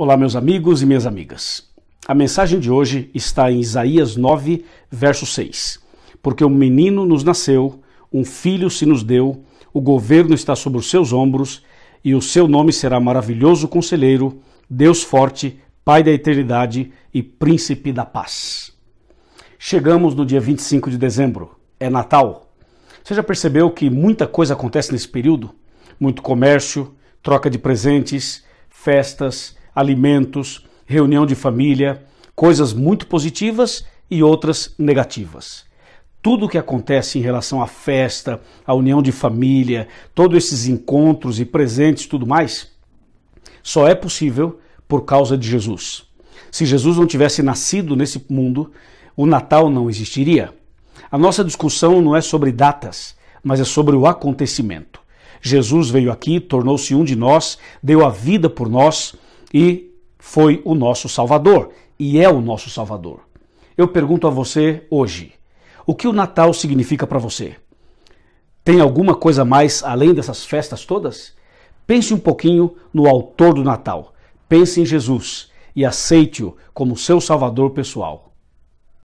Olá, meus amigos e minhas amigas. A mensagem de hoje está em Isaías 9, verso 6. Porque um menino nos nasceu, um filho se nos deu, o governo está sobre os seus ombros, e o seu nome será maravilhoso conselheiro, Deus forte, Pai da eternidade e príncipe da paz. Chegamos no dia 25 de dezembro, é Natal. Você já percebeu que muita coisa acontece nesse período? Muito comércio, troca de presentes, festas, alimentos, reunião de família, coisas muito positivas e outras negativas. Tudo o que acontece em relação à festa, à união de família, todos esses encontros e presentes tudo mais, só é possível por causa de Jesus. Se Jesus não tivesse nascido nesse mundo, o Natal não existiria. A nossa discussão não é sobre datas, mas é sobre o acontecimento. Jesus veio aqui, tornou-se um de nós, deu a vida por nós, e foi o nosso Salvador e é o nosso Salvador. Eu pergunto a você hoje: o que o Natal significa para você? Tem alguma coisa mais além dessas festas todas? Pense um pouquinho no autor do Natal. Pense em Jesus e aceite-o como seu Salvador pessoal.